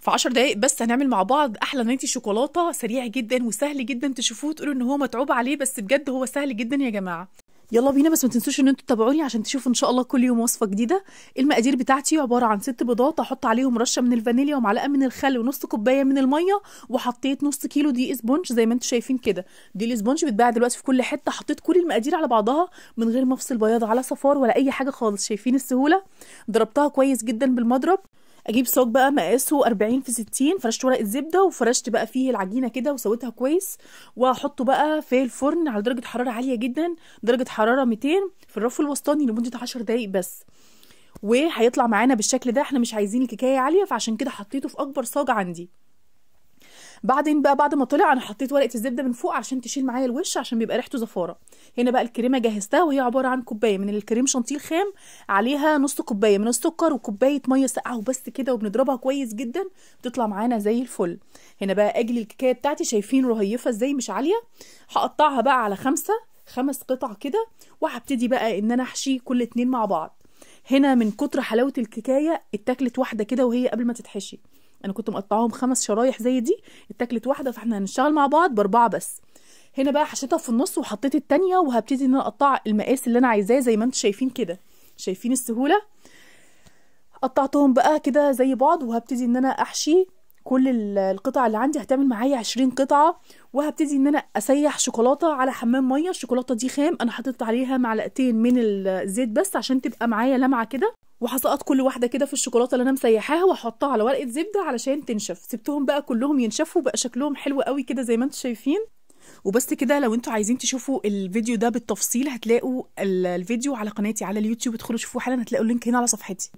في 10 دقائق بس هنعمل مع بعض احلى نايتي شوكولاته سريع جدا وسهل جدا تشوفوه تقولوا ان هو متعوب عليه بس بجد هو سهل جدا يا جماعه يلا بينا بس ما تنسوش ان انتوا تتابعوني عشان تشوفوا ان شاء الله كل يوم وصفه جديده المقادير بتاعتي عباره عن ست بيضات احط عليهم رشه من الفانيليا ومعلقه من الخل ونص كوبايه من الميه وحطيت نص كيلو دي اسبونج زي ما انتوا شايفين كده دي الاسبونج بتباع دلوقتي في كل حته حطيت كل المقادير على بعضها من غير ما افصل بياض على صفار ولا اي حاجه خالص شايفين السهوله ضربتها كويس جدا بالمضرب اجيب صاج بقى مقاسه 40 في 60 فرشت ورق الزبده وفرشت بقى فيه العجينه كده وسويتها كويس واحطه بقى في الفرن على درجه حراره عاليه جدا درجه حراره 200 في الرف الوسطاني لمده 10 دقائق بس وهيطلع معانا بالشكل ده احنا مش عايزين الكيكه عاليه فعشان كده حطيته في اكبر صاج عندي بعدين بقى بعد ما طلع انا حطيت ورقه الزبده من فوق عشان تشيل معايا الوش عشان بيبقى ريحته زفاره هنا بقى الكريمه جهزتها وهي عباره عن كوبايه من الكريم شانتيه خام عليها نص كوبايه من السكر وكوبايه ميه ساقعه وبس كده وبنضربها كويس جدا بتطلع معانا زي الفل هنا بقى اجلي الكيكه بتاعتي شايفين رهيفه ازاي مش عاليه هقطعها بقى على خمسه خمس قطع كده وهبتدي بقى ان انا احشي كل اتنين مع بعض هنا من كتر حلاوه الكيكه اتاكلت واحده كده وهي قبل ما تتحشي انا كنت مقطعاهم خمس شرايح زي دي اتاكلت واحده فاحنا هنشتغل مع بعض باربعه بس هنا بقى حشيتها في النص وحطيت التانية وهبتدي ان انا اقطع المقاس اللي انا عايزاه زي ما انتم شايفين كده شايفين السهوله قطعتهم بقى كده زي بعض وهبتدي ان انا احشي كل القطع اللي عندي هتعمل معايا عشرين قطعة وهبتدي ان انا اسيح شوكولاتة على حمام مية الشوكولاتة دي خام انا حطيت عليها معلقتين من الزيت بس عشان تبقى معايا لمعة كده وهسقط كل واحده كده في الشوكولاته اللي انا مسيحاها واحطها على ورقه زبده علشان تنشف سبتهم بقى كلهم ينشفوا بقى شكلهم حلو قوي كده زي ما انتم شايفين وبس كده لو انتوا عايزين تشوفوا الفيديو ده بالتفصيل هتلاقوا الفيديو على قناتي على اليوتيوب ادخلوا شوفوه حالا هتلاقوا اللينك هنا على صفحتي